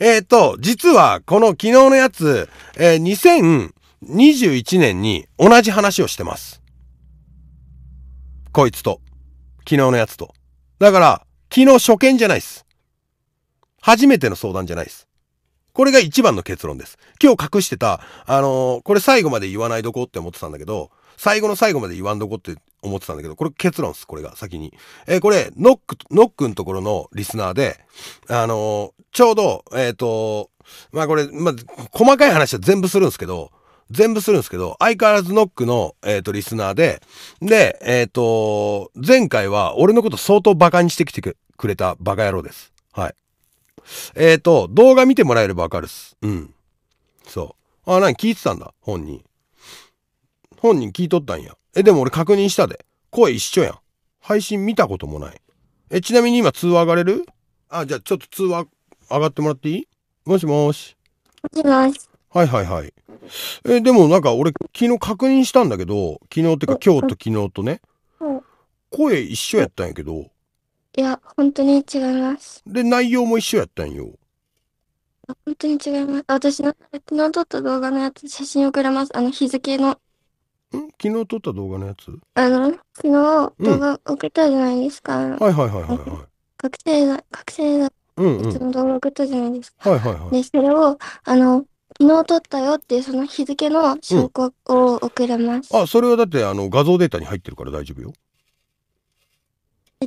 えっ、と、実はこの昨日のやつ、えー、2021年に同じ話をしてます。こいつと。昨日のやつと。だから、昨日初見じゃないっす。初めての相談じゃないっす。これが一番の結論です。今日隠してた、あのー、これ最後まで言わないどこって思ってたんだけど、最後の最後まで言わんどこって思ってたんだけど、これ結論です、これが先に。えー、これ、ノック、ノックのところのリスナーで、あのー、ちょうど、えっ、と、まあこれ、まあ、細かい話は全部するんですけど、全部するんですけど、相変わらずノックの、えっ、ー、と、リスナーで、で、えっ、ー、と、前回は俺のこと相当バカにしてきてくれたバカ野郎です。はい。えっ、ー、と、動画見てもらえればわかるっす。うん。そう。あ、何聞いてたんだ、本人。本人聞いとったんや。え、でも俺確認したで。声一緒やん。配信見たこともない。え、ちなみに今通話上がれるあ、じゃあちょっと通話上がってもらっていいもしもし。もしもし。はいはいはい。え、でもなんか俺昨日確認したんだけど、昨日ってか今日と昨日とね、声一緒やったんやけど、いや、本当に違います。で、内容も一緒やったんよ。本当に違います。私の、昨日撮った動画のやつ、写真送れます。あの、日付の、ん昨日撮った動画のやつあの、昨日動画送ったじゃないですか。あのはいはいはいはいはい。覚醒剤、覚醒剤、うんういつはの動画送ったじゃないですか。はいはい。はい。で、それを、あの、昨日撮ったよっていう、その日付の証拠を送れます。あ、それはだってあの画像データに入ってるから大丈夫よ。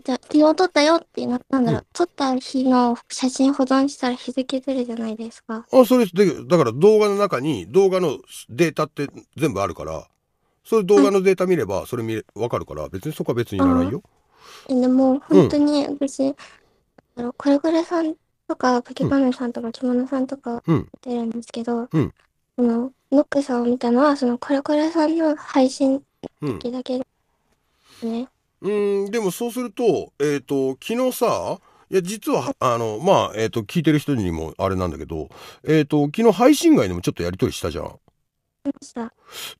じゃ昨日撮ったよってなったんだろう、うん、撮った日の写真保存したら日付出るじゃないですか。あ、それで、だから動画の中に動画のデータって全部あるから、それ動画のデータ見れば、それ見わかるから、別にそこは別にいらないよ。え、でも、本当に私、あの、これぐらいさんとか、かけばめさんとか、着物さんとか、出るんですけど、うん、その、ノックさんを見たのは、その、これこれさんの配信時だけ、ね。うんでもそうするとえっ、ー、と昨日さいや、実は、あの、まあ、えっ、ー、と、聞いてる人にもあれなんだけど、えっ、ー、と、昨日配信外でもちょっとやりとりしたじゃん。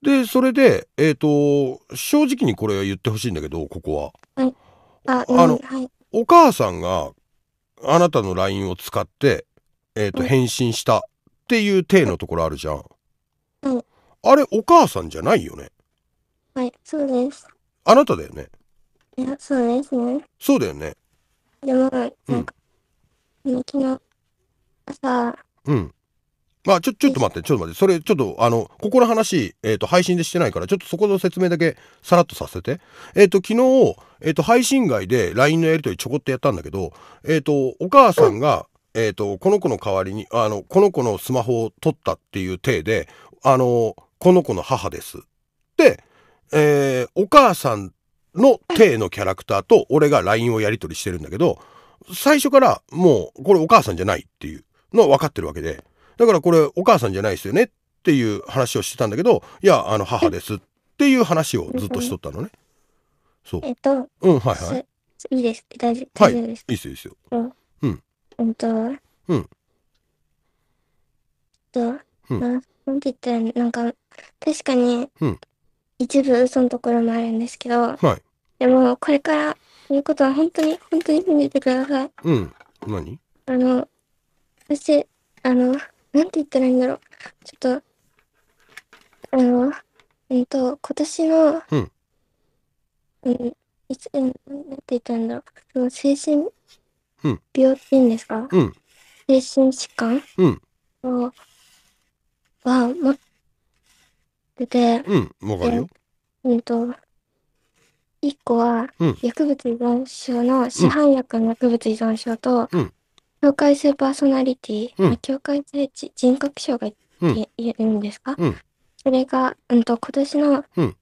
で、それで、えっ、ー、と、正直にこれは言ってほしいんだけど、ここは。はい。あ、あの、はい、お母さんが、あなたの LINE を使って、えっ、と、返信したっていう体のところあるじゃん。はい。あれ、お母さんじゃないよね。はい、そうです。あなただよね。いや、そうですね。そうだよね。でも、なんか、うん、昨日、朝、うん。まあ、ちょ、ちょっと待って、ちょっと待って、それ、ちょっと、あの、ここの話、えっ、ー、と、配信でしてないから、ちょっとそこの説明だけ、さらっとさせて。えっ、ー、と、昨日、えっ、ー、と、配信外で LINE のやりとりちょこっとやったんだけど、えっ、と、お母さんが、えっ、と、この子の代わりに、あの、この子のスマホを取ったっていう体で、あの、この子の母です。で、えー、お母さんの体のキャラクターと俺が LINE をやり取りしてるんだけど、最初からもうこれお母さんじゃないっていうのは分かってるわけで、だからこれお母さんじゃないですよねっていう話をしてたんだけど、いや、あの母ですっていう話をずっとしとったのね。そう。えっと、うん、はいはい。いいです。大丈夫です。はい、いいですよ、いいですよ。うん。うんと、うん。と、うん、なんて言ったら、なんか、確かに、うん、一部嘘のところもあるんですけど、はい。でも、これからいうことは本当に、本当に信じてください。うん。何あの、私、あの、なんて言ったらいいんだろう。ちょっと、あの、えっ、と、今年の、うんうん、いつ、うんなんて言ったらいいんだろう。その精神うん病っていうんですか、うん精神疾患うん。を、は、持ってて、うん。わかるよ。うんと、1個は、薬物依存症の市販薬の薬物依存症と、うん境界性パーソナリティ、うんまあ境界性人格障害っんて言るんですか、うんそれが、うんと、今年の、うん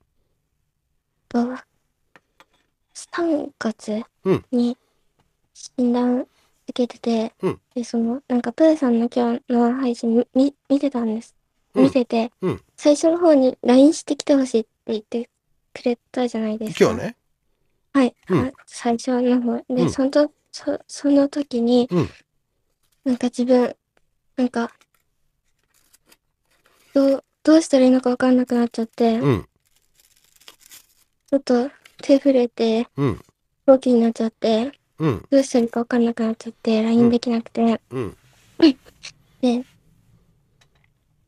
と3月に診断受けてて、うんで、その、なんか、プーさんの今日の配信み見見てたんです。見てて、うん最初の方に LINE してきてほしいって言ってくれたじゃないですか。今日ね。はい。うん、最初4本。で、うん、そのとそその時に、うん、なんか自分、なんか、どう、どうしたらいいのか分かんなくなっちゃって、うん、ちょっと手触れて、うん、動きになっちゃって、うん、どうしたらいいか分かんなくなっちゃって、LINE できなくて、で、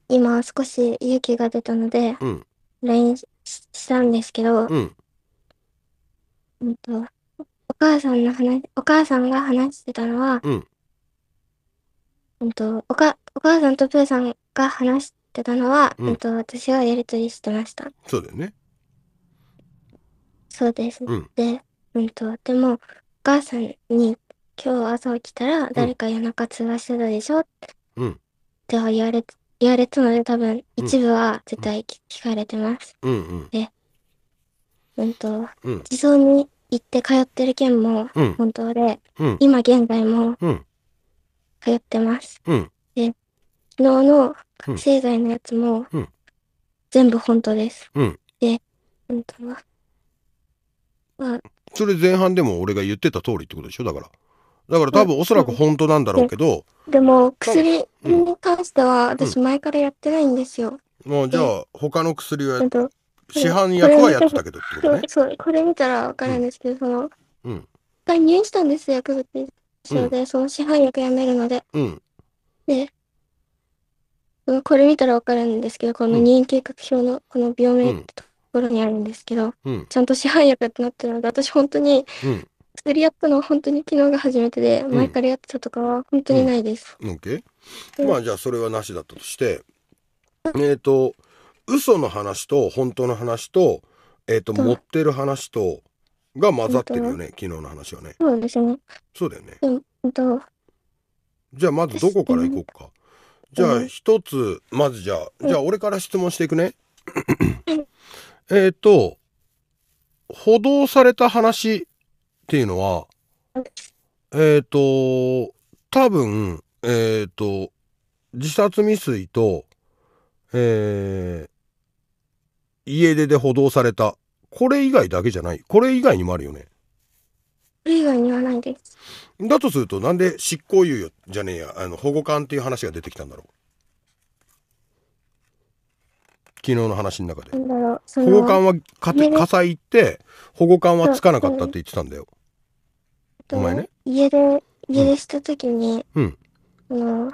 今少し勇気が出たので、LINE したんですけど、うん。んと、お母さんの話、お母さんが話してたのは、うん。んと、おか、お母さんとプーさんが話してたのは、うんんと、私がやりとりしてました。そうだよね。そうです。うんで、うんと、でも、お母さんに、今日朝起きたら、誰か夜中通話してたでしょ、ってうんて言われて言われたので、多分、一部は絶対聞かれてます。で、うんと、地蔵に行って通ってる件も本当で、今現在も通ってます。で、昨日の覚醒剤のやつも、全部本当です。で、本当は、まそれ前半でも俺が言ってた通りってことでしょだから。だから多分おそらく本当なんだろうけど。でも薬に関しては私前からやってないんですよ。もうじゃあ他の薬は市販薬はやってたけどってことね。そうこれ見たらわかるんですけど、その、うん、一回入院したんです薬物症で、その市販薬やめるので。うん、でこれ見たらわかるんですけどこの入院計画表のこの病名ってところにあるんですけど、ちゃんと市販薬ってなってるので私本当に、薬アップの本当に昨日が初めてで、うん前からやってたとかは本当にないです。OK、まあじゃあそれはなしだったとしてえっ、と嘘の話と本当の話とえっ、と持ってる話とが混ざってるよね昨日の話はねそうですね。そうだよねうんと、じゃあまずどこからいこうかじゃあ一つまずじゃあうんじゃあ俺から質問していくねえっと補導された話っていうのは、えっ、ー、と、多分、えっ、ー、と、自殺未遂と、えー、家出で補導された。これ以外だけじゃない。これ以外にもあるよね。これ以外にはないです。だとすると、なんで執行猶予じゃねえや、あの、保護官っていう話が出てきたんだろう。昨日の話の中で。保護官は火災行って、保護官はつかなかったって言ってたんだよ。と、ね、家出、家した時に、うん。あの、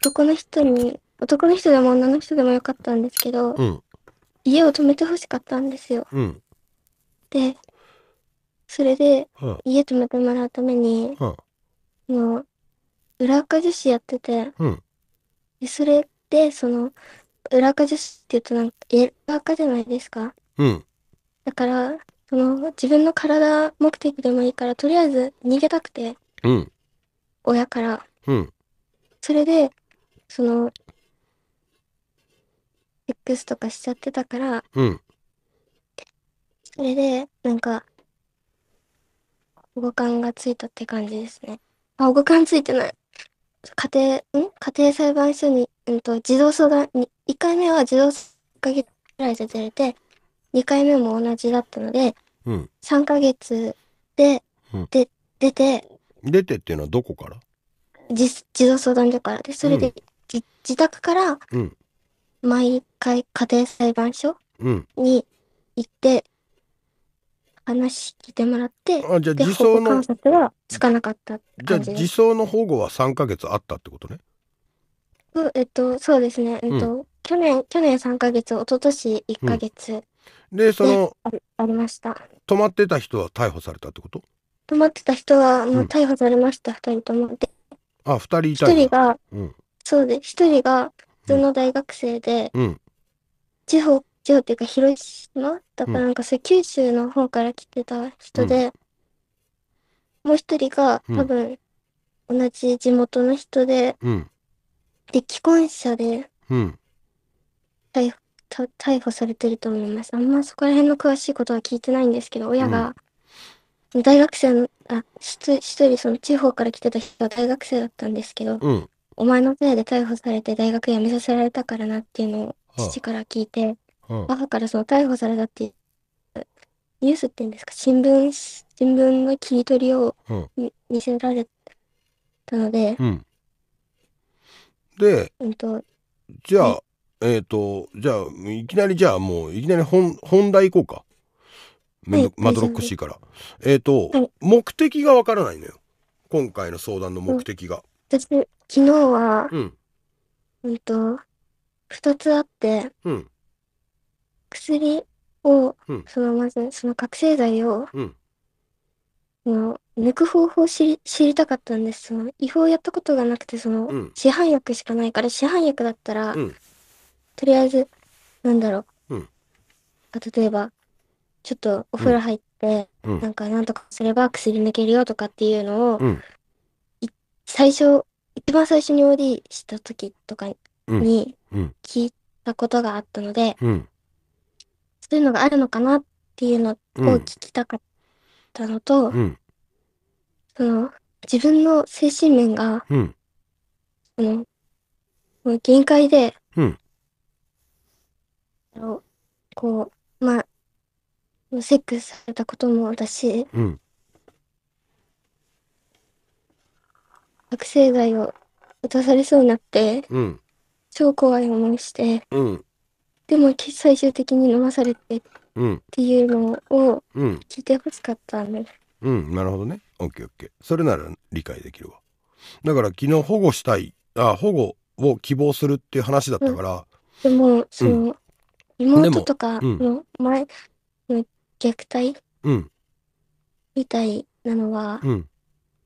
男の人に、男の人でも女の人でもよかったんですけど、うん、家を止めてほしかったんですよ。うん、で、それで、家止めてもらうために、はあ、の、裏垢女子やってて、うん、でそれで、その、裏垢女子って言うとなんか、裏垢じゃないですか。だから、その自分の体目的でもいいから、とりあえず逃げたくて、うん。親から。うん。それで、その、セックスとかしちゃってたから、うん。それで、なんか、保護んがついたって感じですね。あ、保護んついてない。家庭、ん家庭裁判所に、うんと、児童相談に、1回目は児童相談1ヶ月くらいで出れて、2回目も同じだったので、三3ヶ月で、うん、で出て出てっていうのはどこから児童相談所からでそれで、うん、自宅から、毎回家庭裁判所に行って、話聞いてもらってあじゃあ自走の観察はつかなかったじゃあ自走の保護は3か月あったってことねうえっとそうですねえっと、うん、去年去年3か月一昨年1か月でそのありました泊まってた人は逮捕されたってこと泊まってた人はもう逮捕されました、二、人ともであ二人いた一人が、うん、そうです一人が普通の大学生で、うん、地方地方っていうか広島だからなんかそれ九州の方から来てた人で、もう一人が多分同じ地元の人で、で既婚者で、逮捕逮捕されてると思います。あんまそこら辺の詳しいことは聞いてないんですけど、親が、大学生の、あ、一人その地方から来てた人は大学生だったんですけど、うんお前のせいで逮捕されて大学辞めさせられたからなっていうのを父から聞いて、はあ、母からその逮捕されたっていうニュースっていうんですか新聞新聞の切り取りを見,、見せられたので、うん、で、うんと、じゃあえっ、ー、と、じゃあ、いきなりじゃあもう、いきなり本、本題行こうか。はい、まどろっくしいから。えっ、ー、と、目的がわからないのよ。今回の相談の目的が。私、昨日は、うん。うんと、二つあって、うん。薬を、うん、そのまず、その覚醒剤を、うん。の抜く方法を知りたかったんですその違法やったことがなくてその、うん、市販薬しかないから市販薬だったら、うん、とりあえず、なんだろう。うん。例えば、ちょっとお風呂入って、うん、なんかなんとかすれば薬抜けるよとかっていうのを、うん、最初、一番最初に OD した時とかに聞いたことがあったので、うん、そういうのがあるのかなっていうのを聞きたかったのと、その自分の精神面が、そのもう限界で、うん、ろう、こう、まあ、セックスされたこともだし、うん。覚醒剤を渡されそうになって、うん。超怖い思いして、うん。でも最終的に飲まされてっうん。ていうのをうん。聞いてほしかったんです。うん。なるほどね。オッケーオッケー。それなら理解できるわ。だから昨日保護したい、あ、保護を希望するっていう話だったから、でも、その、妹とかの前の虐待うん。みたいなのは、うん。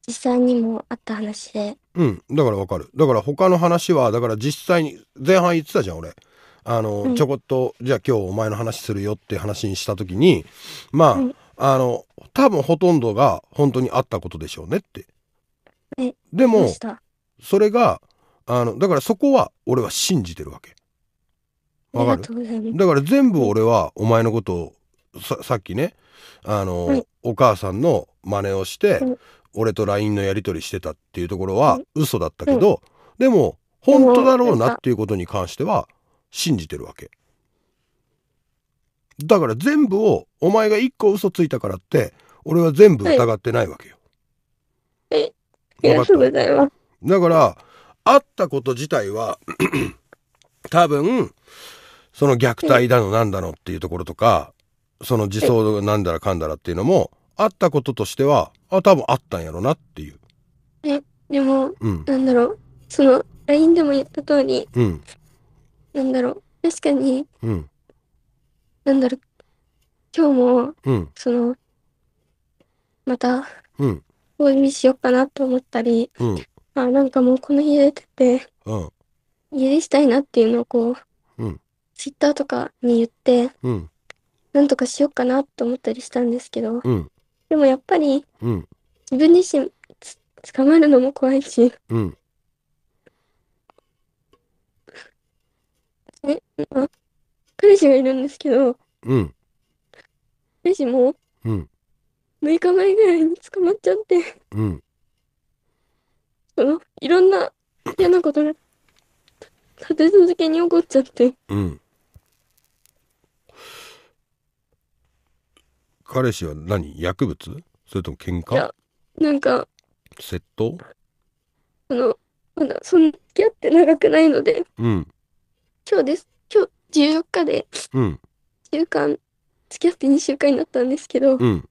実際にもあった話で、うん。だからわかる。だから他の話は、だから実際に、前半言ってたじゃん、俺。あの、うんちょこっと、じゃあ今日お前の話するよって話にした時に、まあ、うんあの、多分ほとんどが本当にあったことでしょうねって。えでもそれが、あの、だからそこは俺は信じてるわけ。わかるだから全部俺はお前のことをささっきねあの、はい、お母さんの真似をして、俺と LINE のやり取りしてたっていうところは嘘だったけど、でも本当だろうなっていうことに関しては信じてるわけだから全部をお前が1個嘘ついたからって俺は全部疑ってないわけよ。はい、ありがとうございます。だから会ったこと自体は 多分その虐待だのなんだのっていうところとか、その自走なんだらかんだらっていうのもあったこととしてはあ多分あったんやろなっていう。えでも、うん、なんだろうその LINE でも言った通り、うん、なんだろう確かに、うん、なんだろう今日も、うん、そのまた、うん、こしようかなと思ったり、うん、あなんかもうこの家出てて、うん、家出したいなっていうのをこうツイッターとかに言って、うん、なんとかしようかなと思ったりしたんですけど、うん、でもやっぱり、うん、自分自身捕まるのも怖いし、うん、え、彼氏がいるんですけど、うん、彼氏も、うん、6日前ぐらいに捕まっちゃってうん、そのいろんな嫌なことが立て続けに起こっちゃって、うん彼氏は何薬物それとも喧い嘩やなんか、窃盗あの、まだそん付き合って長くないので、うん今日です。今日14日でうん1週間、付き合って2週間になったんですけど、うん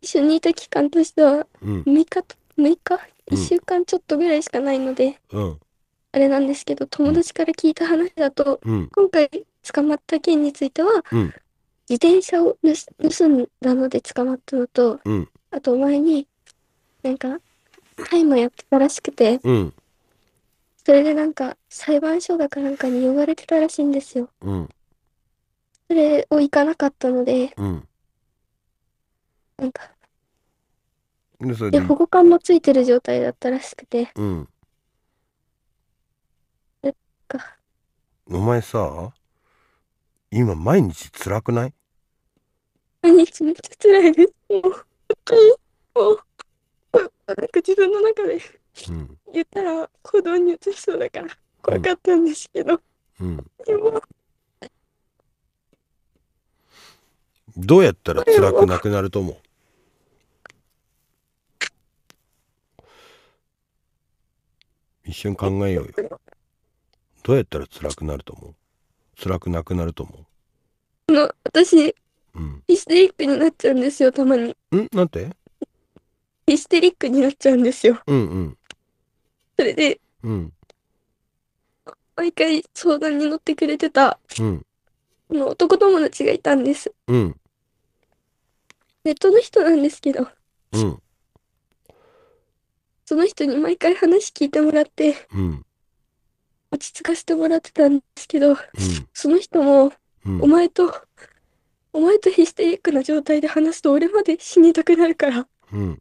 一緒にいた期間としては6日と、6日 ?1 週間ちょっとぐらいしかないので、うんあれなんですけど、友達から聞いた話だと、うん今回捕まった件については、うん自転車を盗んだので捕まったのと、うん、あと前になんかタイマーやってたらしくて、うん、それでなんか裁判所だかなんかに呼ばれてたらしいんですよ。うん、それを行かなかったので、うん、なんかで保護官もついてる状態だったらしくて、うん、なんかお前さ今毎日辛くない毎日めっちゃ辛いです。もう、もう、なんか自分の中でうん、言ったら行動に移しそうだから怖かったんですけど、うん、うん、でもどうやったら辛くなくなると思う一瞬考えようよどうやったら辛くなると思う辛くなくなると思うの私う、ん、ヒステリックになっちゃうんですよたまにんなんてヒステリックになっちゃうんですようんうんそれでうん毎回相談に乗ってくれてたうんの男友達がいたんですうんネットの人なんですけどうんその人に毎回話聞いてもらってうん落ち着かせてもらってたんですけど、その人も、うんお前と、お前とヒステリックな状態で話すと俺まで死にたくなるから、うん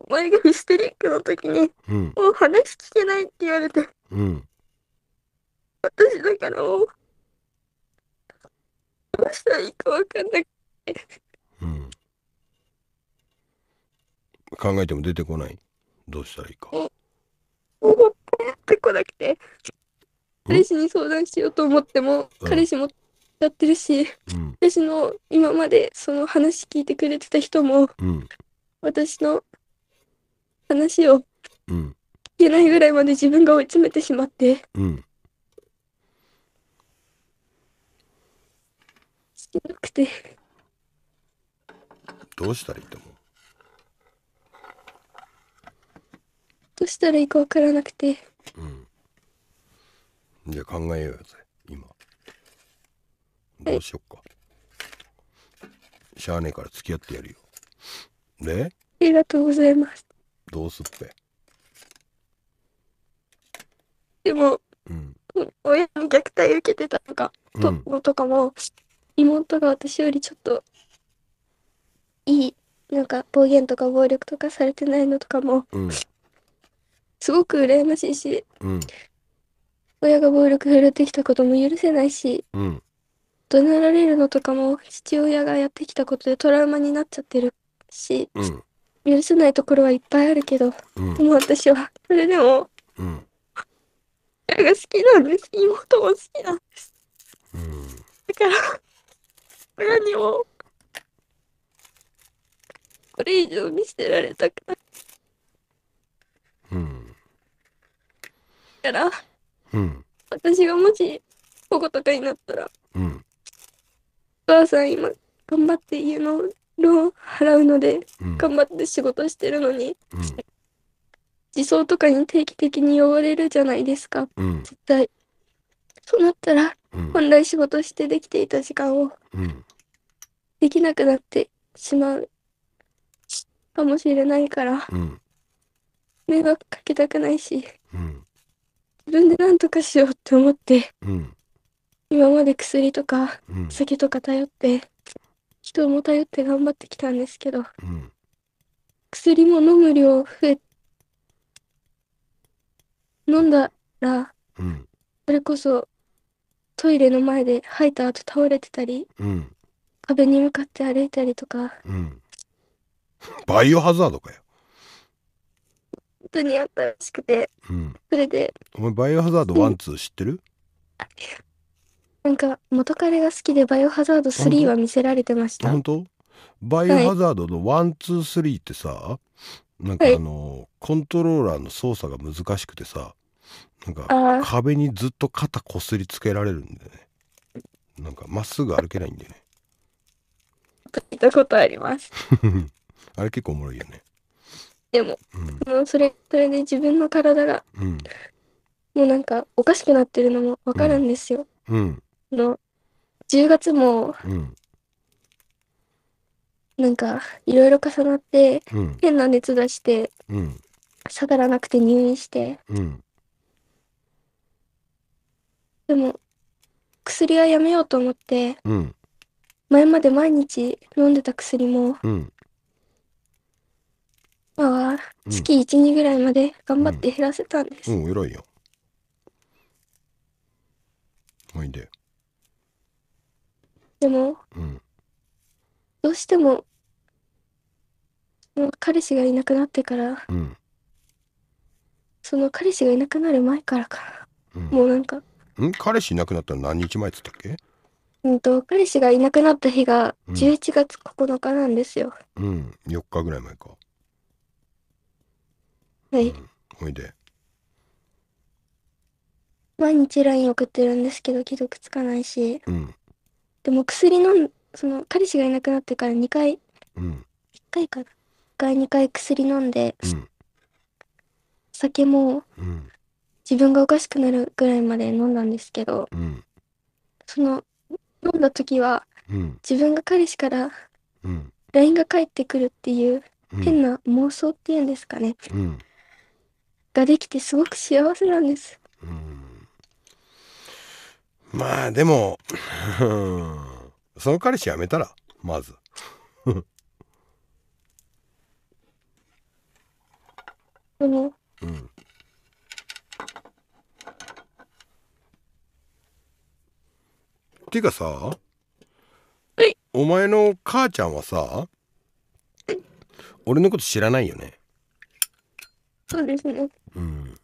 お前がヒステリックの時に、うんもう話聞けないって言われて、うん私だからもう、どうしたらいいかわかんなくて、うん考えても出てこないどうしたらいいかもう、も出てこなくて、彼氏に相談しようと思っても、うん、彼氏もやってるし、うん、私の今までその話聞いてくれてた人も、うん、私の話を聞けないぐらいまで自分が追い詰めてしまって、しんどくてどうしたらいいと思うどうしたらいいか分からなくて、うんじゃあ考えようぜ今どうしよっかしゃあねえから付き合ってやるよでありがとうございますどうすっぺでも、うん、親の虐待受けてたとか、と、うん、のとかも妹が私よりちょっといいなんか暴言とか暴力とかされてないのとかも、うん、すごく羨ましいし、うん、親が暴力振るってきたことも許せないし、うん。怒鳴られるのとかも父親がやってきたことでトラウマになっちゃってるし、うん。許せないところはいっぱいあるけど、うん。でも私は、それでも、うん。親が好きなんです。妹も好きなんです。うん。だから、親にも、これ以上見捨てられたくないうん。から、うん。私がもし保護とかになったら、うん、お母さん今頑張って家のローン払うので、うん、頑張って仕事してるのに、うん自走とかに定期的に汚れるじゃないですか、うん、絶対。そうなったら、うん、本来仕事してできていた時間をうん、できなくなってしまうかもしれないから、うん、迷惑かけたくないし、分で何とかしようって思って、うん、今まで薬とか、うん、酒とか頼って、人も頼って頑張ってきたんですけど、うん、薬も飲む量増え、飲んだら、それこそトイレの前で吐いた後倒れてたり、壁に向かって歩いたりとか、バイオハザードかよ当にあったらしくて、うん、それでお前バイオハザードワンツー知ってる、なんか元彼が好きでバイオハザード3は見せられてました本当バイオハザードのワンツースリーってさ、はい、なんかあの、はコントローラーの操作が難しくてさなんか壁にずっと肩こすりつけられるんでねなんかまっすぐ歩けないんだよね 聞いたことあります あれ結構おもろいよねでも、もうそれそれで自分の体が、もうなんかおかしくなってるのもわかるんですよ。の10月も、なんかいろいろ重なって、変な熱出して、下がらなくて入院して、でも薬はやめようと思って、前まで毎日飲んでた薬も、うん、今は月1、2ぐらいまで頑張って減らせたんです。うん、偉いやん。はいで。でも、うん。どうしても、もう彼氏がいなくなってから、うん。その彼氏がいなくなる前からか。うんもうなんか、ん彼氏いなくなったの何日前っつったっけうんと、彼氏がいなくなった日が11月9日なんですよ。うん。4日ぐらい前か。はいほいで毎日 LINE 送ってるんですけど既読つかないしうんでも薬飲んその彼氏がいなくなってから2回1うん回かな1回2回薬飲んで、うん酒もうん自分がおかしくなるぐらいまで飲んだんですけどうんその飲んだ時はうん自分が彼氏から LINE が返ってくるっていう変な妄想っていうんですかね、うんができてすごく幸せなんです。うん、まあでも、その彼氏辞めたら、まず。うん。っていうかさ、お前の母ちゃんはさ、俺のこと知らないよね。そうですね。うん。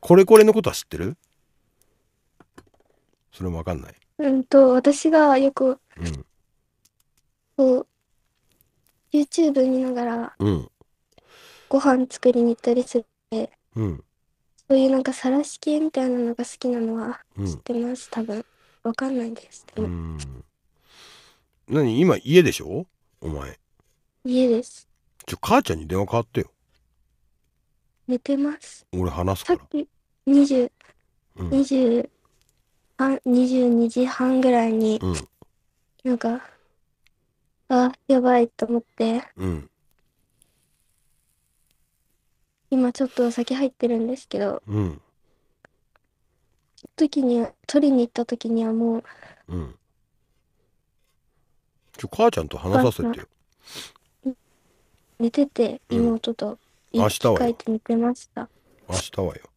これこれのことは知ってるそれもわかんない。うんと、私がよく、うん、こう、YouTube 見ながら、うん、ご飯作りに行ったりするうん、そういうなんかさらし系みたいなのが好きなのは知ってます、うん、多分。わかんないです。でも。何今家でしょお前。家です。ちょ、母ちゃんに電話変わってよ。寝てます。俺話すさかっら。き20、うん。20、あ時半ぐらいに、うん。なんか、あ、やばいと思って、うん。今ちょっとお酒入ってるんですけど、うん。時に取りに行った時にはもう、うん。ちょ、母ちゃんと話させてよ。寝てて、うん。妹と。明日はてました。明日はよ。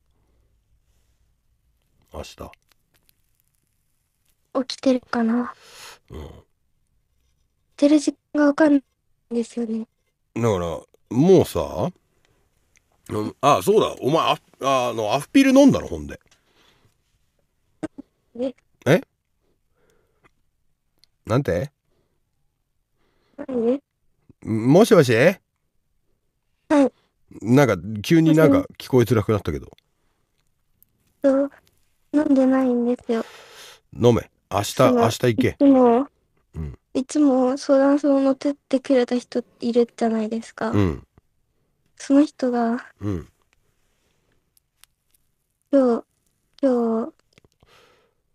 明日。起きてるかなうん。てる時間がわかんないんですよね。だから、もうさ、あ、そうだ。お前、ああの、アフピル飲んだの、ほんで。えなんてなもしもしはい。なんか急になんか聞こえづらくなったけど飲んでないんですよ飲め明日明日行いけつもうんいつも相談所を乗ってってくれた人いるじゃないですか、うんその人がうん今日今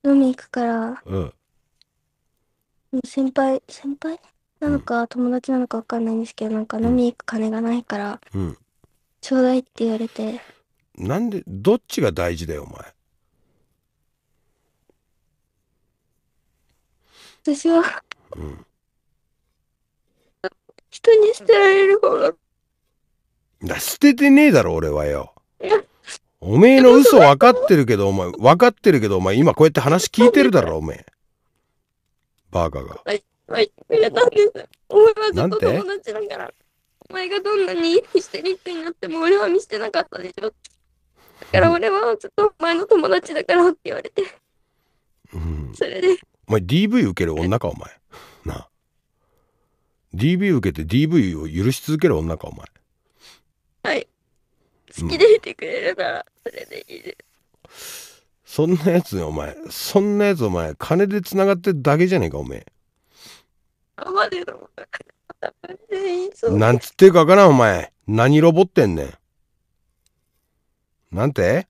日飲み行くからうん先輩先輩なのか友達なのかわかんないんですけどなんか飲み行く金がないからうんちょうだいって言われてなんでどっちが大事だよお前私は、うん、人に捨てられる方がだ捨ててねえだろ俺はよおめえの嘘分かってるけどお前分かってるけどお前今こうやって話聞いてるだろおめえバカがはいはいくえたんですお前はずっと友達だからお前がどんなにいいヒステリックになっても俺は見捨てなかったでしょ。だから俺はちょっとお前の友達だからって言われて。うん。それで。お前 DV 受ける女かお前。なあ。DV 受けて DV を許し続ける女かお前。はい。好きでいてくれるなら、それでいいです。そんなやつお前、そんなやつお前、金でつながってるだけじゃねえかお前。あまでの。なんつってかからんお前何ロボってんねんなんて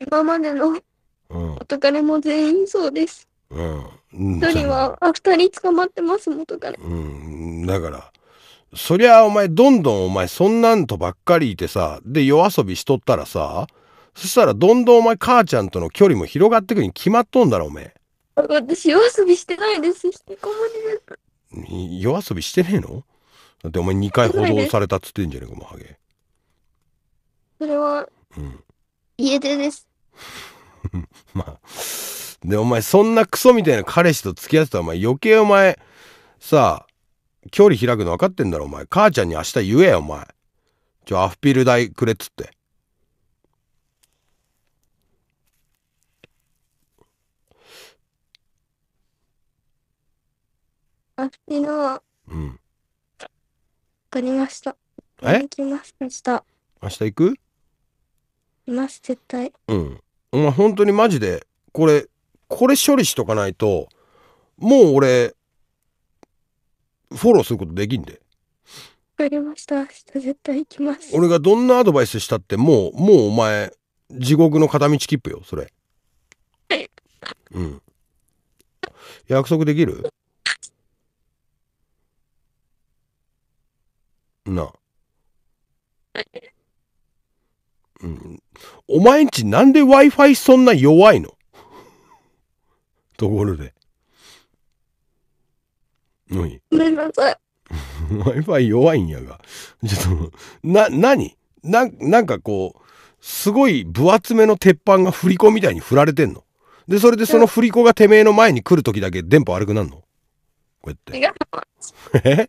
今までの元彼も全員そうです、うん一、人はあ二人捕まってます元彼うんだからそりゃお前どんどんお前そんなんとばっかりいてさで夜遊びしとったらさそしたらどんどんお前母ちゃんとの距離も広がってくに決まっとんだろお前。私夜遊びしてないです引きこもりです夜遊びしてねえのだってお前2回補導されたっつってんじゃねえかもハゲそれは、うん、家出です まあでお前そんなクソみたいな彼氏と付き合ってたらお前余計お前さあ距離開くの分かってんだろお前母ちゃんに明日言えよお前ちょアフピル代くれっつってあ、昨日、うん。送りました。え行きます。明日。明日行くきます、絶対。うん。お前本当にマジで、これ、これ処理しとかないと、もう俺、フォローすることできんで。わかりました。明日絶対行きます。俺がどんなアドバイスしたって、もう、もうお前、地獄の片道切符よ、それ。うん。約束できるなあ。うん。お前んちなんで Wi-Fi そんな弱いのところで。ごめんなさい。Wi-Fi 弱いんやが。ちょっと、な、何な、なんかこう、すごい分厚めの鉄板が振り子みたいに振られてんので、それでその振り子がてめえの前に来る時だけ電波悪くなんのこうやって。え なん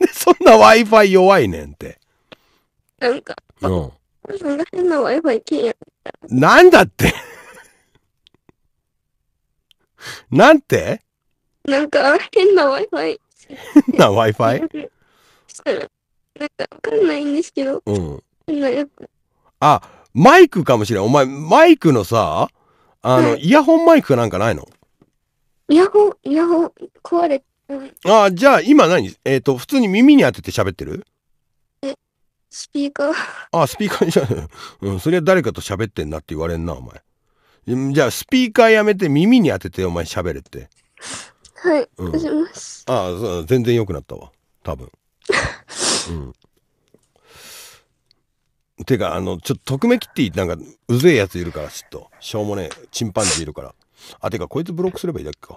でそんな Wi-Fi 弱いねんって。なんか。うん。そんな変な Wi-Fi 切んやなんだって なんてなんか変な Wi-Fi。変な Wi-Fi? なんかわかんないんですけど。うん。あ、マイクかもしれん。お前、マイクのさ、あの、イヤホンマイクかなんかないのイヤホン、イヤホン、壊れ、ああ、じゃあ今何えっ、ー、と、普通に耳に当てて喋ってるえ、スピーカー。ああ、スピーカーにしゃ、うん、そりゃ誰かと喋ってんなって言われんな、お前。じゃあ、スピーカーやめて耳に当てて、お前喋れって。はい、うん、します。ああ、そう、全然良くなったわ。多分。うん。てか、あの、ちょっと、匿名きって、いなんか、うぜえやついるから、ちょっと。しょうもねえ、チンパンジーいるから。あてかこいつブロックすればいいだけか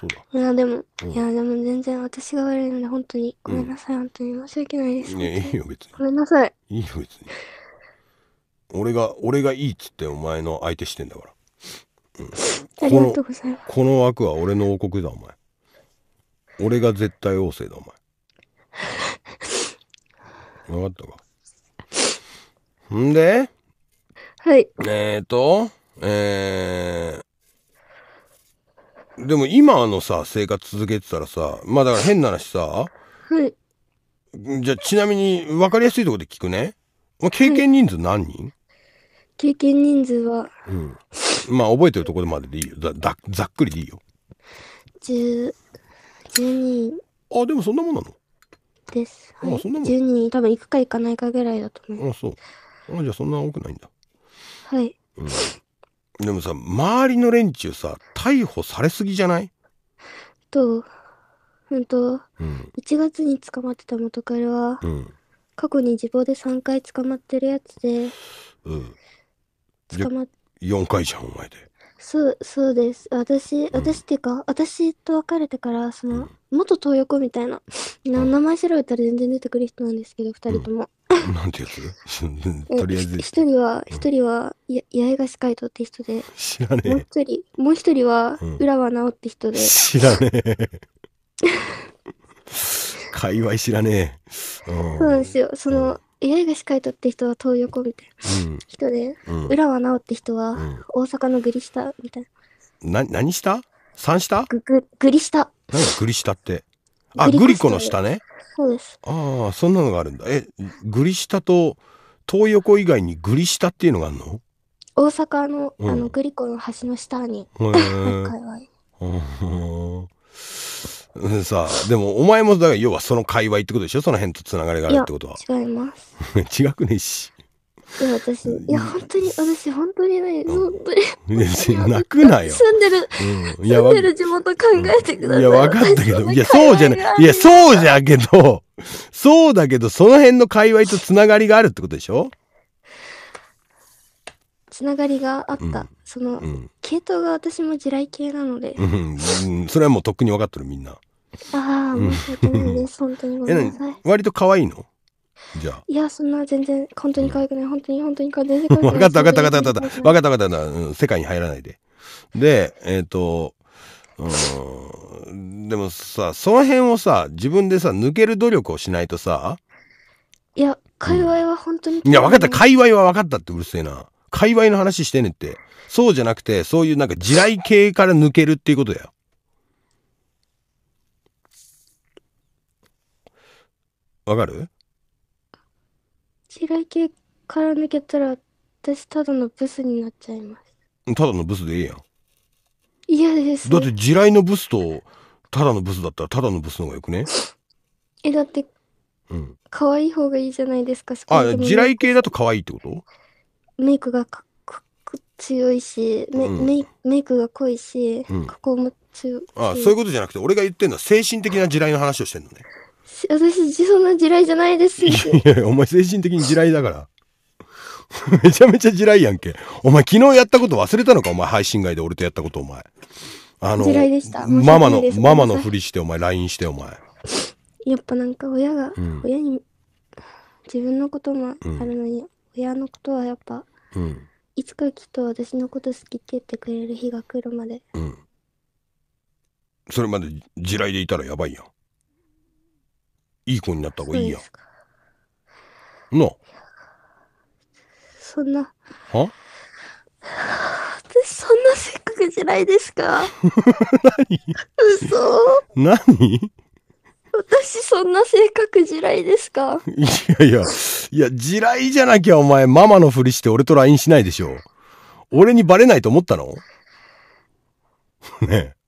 そうだいやでも、うん、いやでも全然私が悪いので本当にごめんなさい、うん、本当に申し訳ないですいいいよ別にごめんなさいいいよ別に俺が俺がいいっつってお前の相手してんだから、うん、ありがとうございますこの枠は俺の王国だお前俺が絶対王政だお前分かったかんではいえー、とえー、でも今のさ生活続けてたらさまあだから変な話さはい。じゃあちなみに分かりやすいところで聞くね、まあ、経験人数何人、経験人数はうん、まあ覚えてるところまででいいよざざざっくりでいいよ十、十二。あでもそんなもんなのです。あはい。そんなもん十二、人、多分行くか行かないかぐらいだと思う。あそうあじゃあそんな多くないんだはい。うんでもさ周りの連中さ逮捕されすぎじゃないと本当、うん、1月に捕まってた元彼は、うん、過去に自暴で3回捕まってるやつで、うん、捕まっ4回じゃんお前でそうそうです私私っていうか、私と別れてからその、元東横みたいな名前調べたら全然出てくる人なんですけど2人とも、なんてやつ とりあえず。一人は、一人は、や、八重樫海斗って人で。知らねえ。もう一人、もう一人は、浦和直って人で。知らねえ。界隈知らねえ。そうなんですよ。その、八重樫海斗って人は東横みたいな人で、浦和直って人は、大阪のグリ下みたいな。な、何した三下グリ下。何がグリ下って。あ、グリコの下ね。そうです。ああ、そんなのがあるんだ。え、グリ下と東横以外にグリ下っていうのがあるの大阪の、うん、あのグリコの橋の下に、えー、さあでもお前もだから要はその界隈ってことでしょその辺とつながりがあるってことは違います 違くねえしでも私、いや、本当に、私、本当にない、本当に。泣くなよ。住んでる、うん、住んでる地元考えてください。いや、分かったけど、いや、そうじゃない。いや、そうじゃけど、そうだけど、その辺の界隈とつながりがあるってことでしょつながりがあった。うん、その、うん、系統が私も地雷系なので。うん、それはもうとっくに分かってる、みんな。ああ、もう、訳ないです。本当にごめんなさい。割と可愛いのじゃあいやそんな全然本当に可愛くない、本当に本当に可愛くない分かった分かった分かった分かった分かった分かった、うん、世界に入らないででえっ、ー、とうんでもさその辺をさ自分でさ抜ける努力をしないとさいや界隈は本当に、うん、いや分かった界隈は分かったってうるせえな界隈の話してねってそうじゃなくてそういうなんか地雷系から抜けるっていうことだよわかる白い系から抜けたら、私ただのブスになっちゃいます。ただのブスでいいやん。嫌です。だって地雷のブスと、ただのブスだったら、ただのブスの方がよくねえ、だって、うん。いい方がいいじゃないですか。あ、地雷系だと可愛いってことメイクがか強いし、メ,、うん、メイメイクが濃いし、うん、ここも強い。ああそういうことじゃなくて、俺が言ってるのは精神的な地雷の話をしてるのね。私、そんな地雷じゃないです。いやいや、お前精神的に地雷だから。めちゃめちゃ地雷やんけ。お前昨日やったこと忘れたのかお前配信外で俺とやったことお前。あの、ママの、ママのふりしてお前 LINE してお前。やっぱなんか親が、うん、親に、自分のこともあるのに、うん、親のことはやっぱ、うん、いつかきっと私のこと好きって言ってくれる日が来るまで。それまで地雷でいたらやばいやん。いい子になった方がいいやなあ。そんな。は私そんなせっかくじゃないですか 何嘘何私そんな性格地雷ですかいやいや、いや、地雷じゃなきゃお前ママのふりして俺と LINE しないでしょ。俺にバレないと思ったのねえ。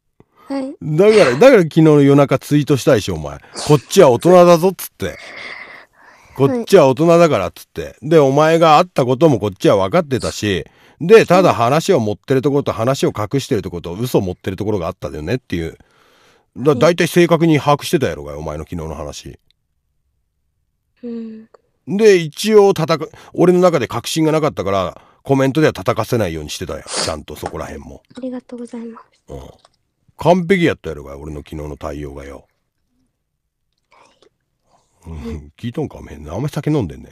はい。だから、だから昨日の夜中ツイートしたでしょ、お前。こっちは大人だぞ、つって。こっちは大人だからっつって。で、お前が会ったこともこっちは分かってたし、で、ただ話を持ってるところと話を隠してるところと嘘を持ってるところがあっただよねっていう。だ、だいたい正確に把握してたやろがよ、お前の昨日の話。うん。で、一応叩く、俺の中で確信がなかったから、コメントでは叩かせないようにしてたやん。ちゃんとそこら辺も。ありがとうございます。うん。完璧やったやろが俺の昨日の対応がよ、うん、聞いとんかおめえあんまり酒飲んでんね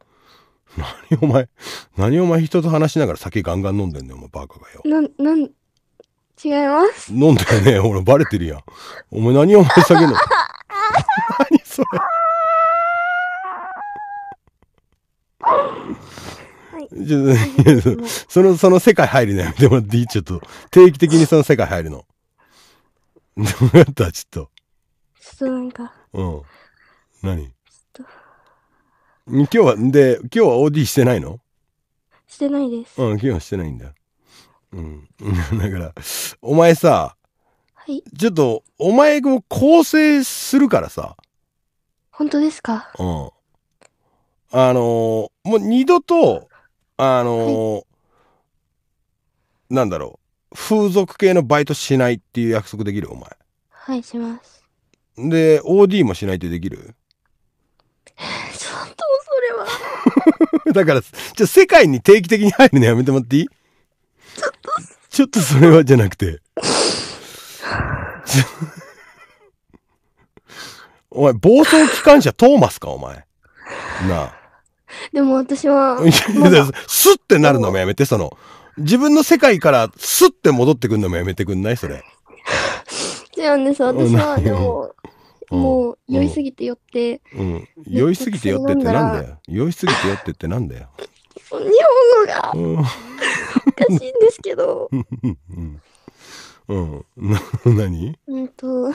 何お前何お前人と話しながら酒ガンガン飲んでんねお前バカがよななん違います飲んだよね俺バレてるやんお前何お前酒飲んで。何それその、その世界入るのやめてもらっていいちょっと、定期的にその世界入るの。どうやったちょっと。ちょっとなんか。うん。何今日は、で、今日は OD してないのしてないです。うん、今日はしてないんだ。うん。だから、お前さ、はい。ちょっと、お前も構成するからさ。本当ですかうん。あのー、もう二度と、あのーはい、なんだろう風俗系のバイトしないっていう約束できるお前はいしますで OD もしないってできる ちょっとそれは だからじゃ世界に定期的に入るのやめてもらっていいちょっとちょっとそれはじゃなくて お前暴走機関車トーマスかお前なあ でも私は。すってなるのもやめて、その、自分の世界からすって戻ってくるのもやめてくんないそれ。違 うんです、私は。でも、もう、酔いすぎて酔って。うん。酔いすぎて酔ってってなんだよ。酔いすぎて酔ってってなんだよ。日本語が、おかしいんですけど。うん。な、何うんと、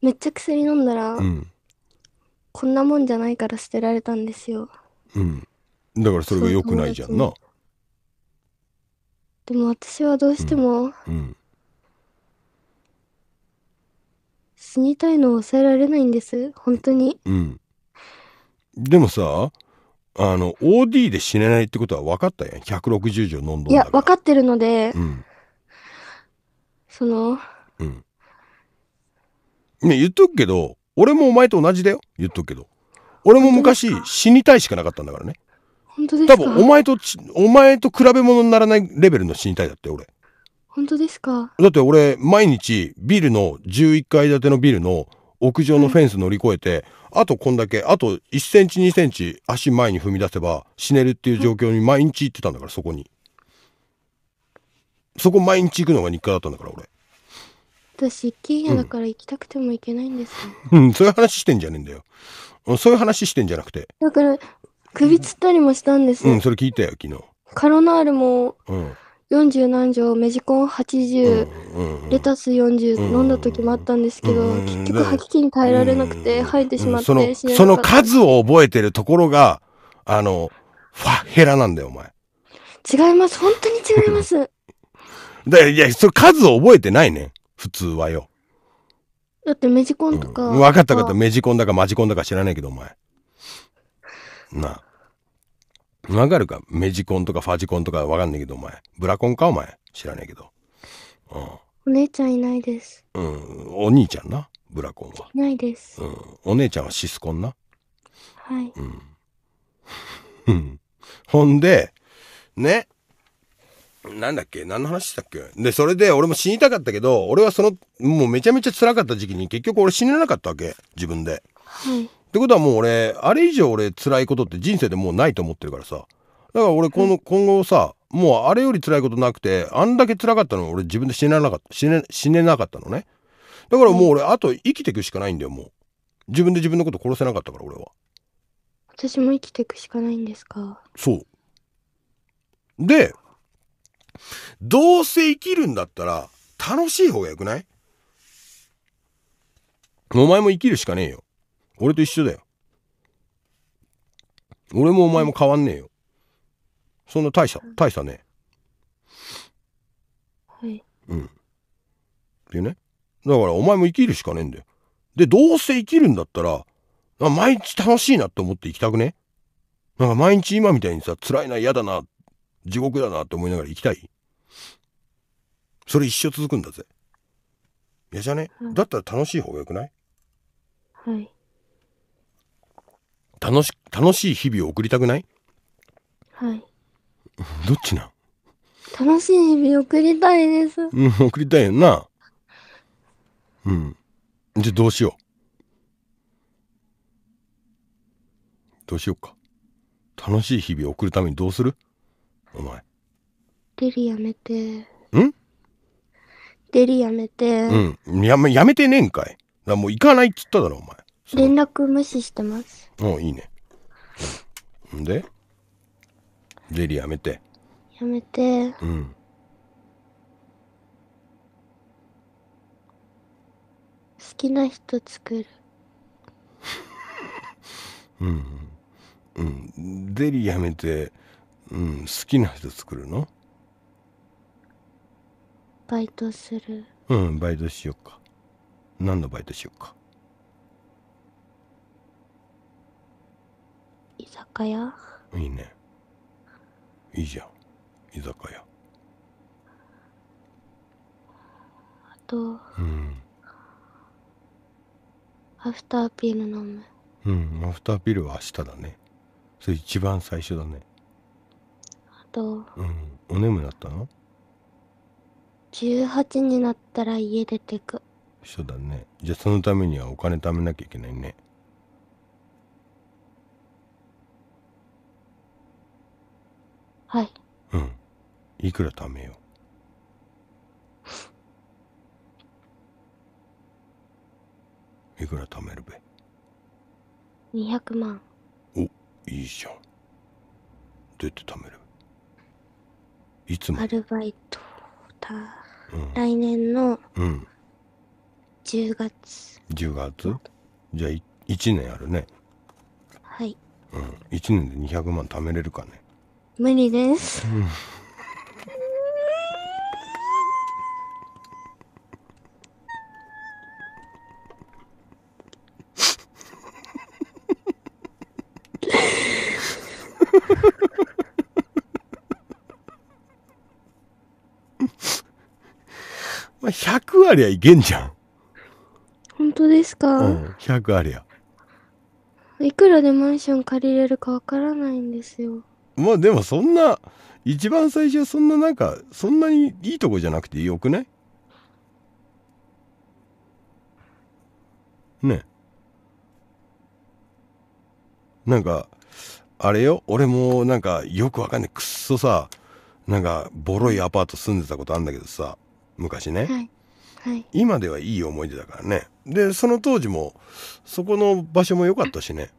めっちゃ薬飲んだら、こんなもんじゃないから捨てられたんですよ。うんだからそれが良くないじゃんなでも私はどうしてもうん死にたいのを抑えられないんです本当にうんでもさあの OD で死ねないってことは分かったやん160錠飲んどんだいや分かってるので、うんそのうんね言っとくけど俺もお前と同じだよ言っとくけど俺も昔死にたいしかなかったんだからね本当ですか多分お前とお前と比べ物にならないレベルの死にたいだって俺本当ですかだって俺毎日ビルの11階建てのビルの屋上のフェンス乗り越えて、はい、あとこんだけあと1センチ2センチ足前に踏み出せば死ねるっていう状況に毎日行ってたんだからそこにそこ毎日行くのが日課だったんだから俺私一軒家だから行きたくても行けないんです、うん、そういう話してんじゃねえんだよそういう話してんじゃなくて。だから、首つったりもしたんです。うん、それ聞いたよ、昨日。カロナールも、40何錠、メジコン80、レタス40飲んだ時もあったんですけど、結局吐き気に耐えられなくて吐いてしまってその、その数を覚えてるところが、あの、ファヘラなんだよ、お前。違います。本当に違います。だ いや、それ数を覚えてないね。普通はよ。だってメジコンとか、うん、分かった分かったメジコンだかマジコンだか知らないけどお前なあ分かるかメジコンとかファジコンとか分かんないけどお前ブラコンかお前知らないけど、うん、お姉ちゃんいないですうんお兄ちゃんなブラコンはないです、うん、お姉ちゃんはシスコンなはいうんほんでねなんだっけ何の話したっけで、それで俺も死にたかったけど、俺はその、もうめちゃめちゃ辛かった時期に結局俺死ねなかったわけ。自分で。はい。ってことはもう俺、あれ以上俺辛いことって人生でもうないと思ってるからさ。だから俺この、今後さ、もうあれより辛いことなくて、あんだけ辛かったの俺自分で死ねなかった、死ね、死ねなかったのね。だからもう俺、あと生きていくしかないんだよ、もう。自分で自分のこと殺せなかったから俺は。私も生きていくしかないんですか。そう。で、どうせ生きるんだったら、楽しい方がよくないお前も生きるしかねえよ。俺と一緒だよ。俺もお前も変わんねえよ。そんな大した、大したね。はい。うん。っていうね。だからお前も生きるしかねえんだよ。で、どうせ生きるんだったら、毎日楽しいなって思って生きたくねなんか毎日今みたいにさ、辛いな、嫌だなっ地獄だなって思いながら行きたいそれ一生続くんだぜいやじゃね、はい、だったら楽しい方がよくないはい楽し楽しい日々を送りたくないはい どっちな楽しい日々送りたいですうん送りたいよなうんじゃあどうしようどうしようか楽しい日々を送るためにどうするお前デリやめてんデリやめてうんやめやめてねんかいだもう行かないっつっただろお前連絡無視してますうんいいねんでデリやめてやめてうん好きな人作るうんうんデリやめてうん、好きな人作るのバイトする。うん、バイトしよっか。何のバイトしよっか。居酒屋いいね。いいじゃん。居酒屋。あと、うん。アフターピール飲む。うん、アフターピールは明日だね。それ一番最初だね。とうんお眠だったの18になったら家出てくそうだねじゃあそのためにはお金貯めなきゃいけないねはいうんいくら貯めよう いくら貯めるべ200万おいいじゃんどうやって貯めるいつアルバイトだ、うん来年の10月10月じゃあ1年あるねはいうん1年で200万貯めれるかね無理ですありゃいけんじゃん。本当ですか、うん、100ありゃ。いくらでマンション借りれるかわからないんですよ。まあでもそんな、一番最初はそんななんか、そんなにいいとこじゃなくてよくないねえなんか、あれよ、俺もなんかよくわかんない、くっそさ、なんかボロいアパート住んでたことあんだけどさ、昔ね。はい。はい、今ではいい思い出だからねでその当時もそこの場所も良かったしね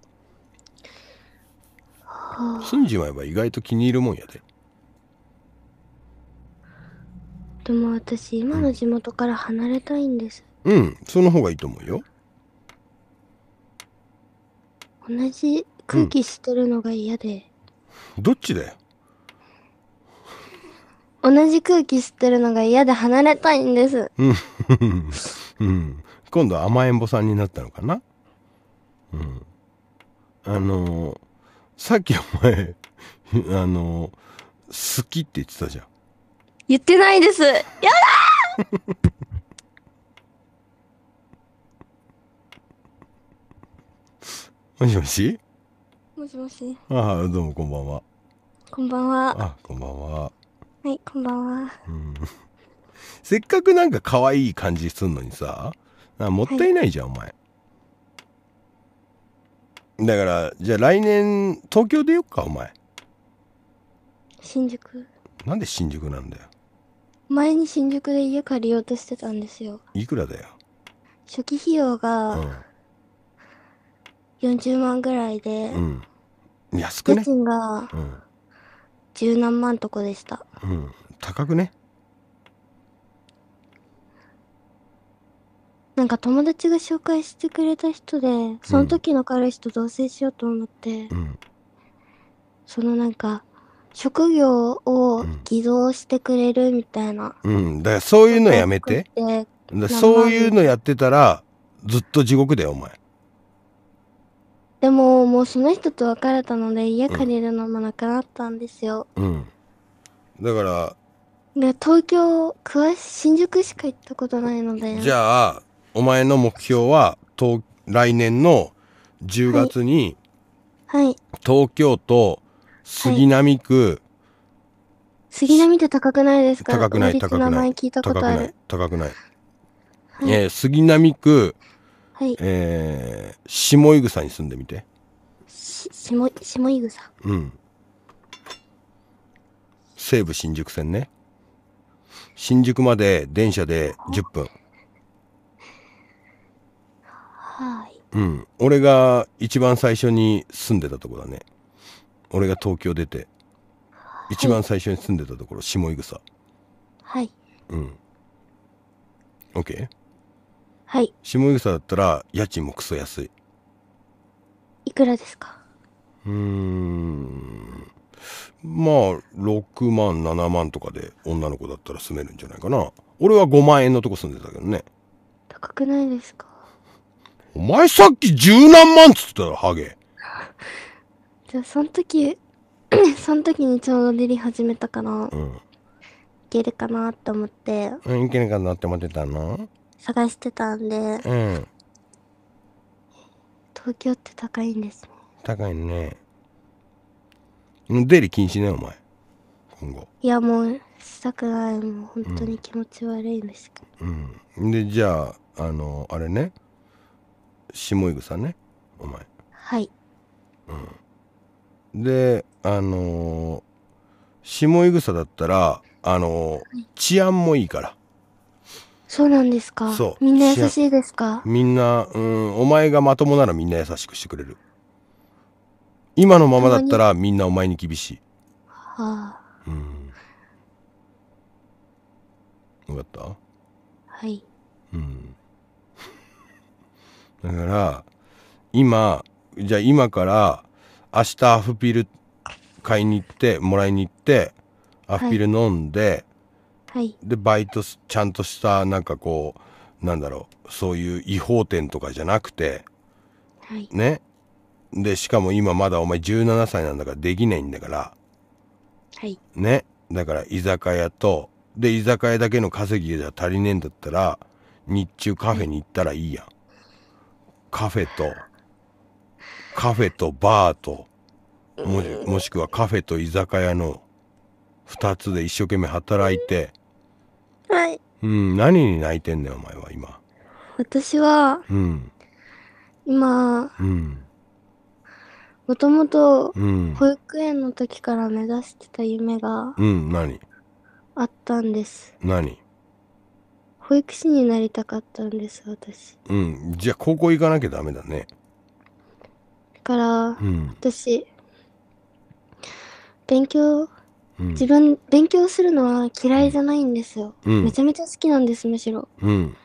住んじまえば意外と気に入るもんやででも私今の地元から離れたいんです、うん、うん、その方がいいと思うよ同じ空気吸ってるのが嫌で、うん、どっちだよ同じ空気吸ってるのが嫌で離れたいんです、うんうん、今度甘えん坊さんになったのかな、うん、あのー、さっきお前 あのー、好きって言ってたじゃん言ってないですやだ もしもしもしもしああどうもこんばんはこんばんはあこんばんははいこんばんはうんせっかくなんか可愛い感じすんのにさもったいないじゃん、はい、お前だからじゃあ来年東京でよっかお前新宿なんで新宿なんだよ前に新宿で家借りようとしてたんですよいくらだよ初期費用が40万ぐらいで、うん、安くね家賃が十何万とこでした、うん、高くねなんか友達が紹介してくれた人でその時の彼氏と同棲しようと思って、うん、そのなんか職業を偽造してくれるみたいな、うん、だからそういうのやめてそういうのやってたらずっと地獄だよお前でももうその人と別れたので家借りるのもなくなったんですよ、うん、だからで東京詳し新宿しか行ったことないのでじゃあお前の目標は来年の10月に、はい、東京都杉並区、はい、杉並って高くないですか高くない高くない高くない高くない、はい、えー、杉並区、はいえー、下井草に住んでみてし下下井草うん西武新宿線ね新宿まで電車で10分うん。俺が一番最初に住んでたとこだね。俺が東京出て、一番最初に住んでたところ、下井草。はい。うん。OK? はい。下井草だったら、家賃もクソ安い。いくらですかうーん。まあ、6万、7万とかで女の子だったら住めるんじゃないかな。俺は5万円のとこ住んでたけどね。高くないですかお前さっき十何万っつったよ、ハゲ。じゃあ、その時、その時にちょうど出り始めたから、うん。いけるかなって思って、うん、いけるかなって思ってたの探してたんで、うん。東京って高いんです高いね。うん出入り禁止ね、お前。今後。いや、もう、したくない。もう、本当に気持ち悪いんですけど。うん。で、じゃあ、あの、あれね。下井草ねお前はい、うん、であのー、下井草だったらあのーはい、治安もいいからそうなんですかみんな優しいですかみんなうんお前がまともならみんな優しくしてくれる今のままだったらみんなお前に厳しいはあうん分かったはいうんだから今じゃあ今から明日アフピル買いに行ってもらいに行ってアフピル飲んで、はい、でバイトちゃんとしたなんかこうなんだろうそういう違法店とかじゃなくて、はい、ねでしかも今まだお前17歳なんだからできないんだから、はい、ねだから居酒屋とで居酒屋だけの稼ぎじゃ足りねえんだったら日中カフェに行ったらいいやんカフェとカフェとバーともしくはカフェと居酒屋の2つで一生懸命働いて、はい、うん、何に泣いてんねんお前は今私は、うん、今、うん、もともと保育園の時から目指してた夢が、うん、何あったんです何保育士になりたかったんです私うんじゃあ高校行かなきゃダメだねだから、うん、私勉強、うん、自分勉強するのは嫌いじゃないんですよ、うん、めちゃめちゃ好きなんですむしろうん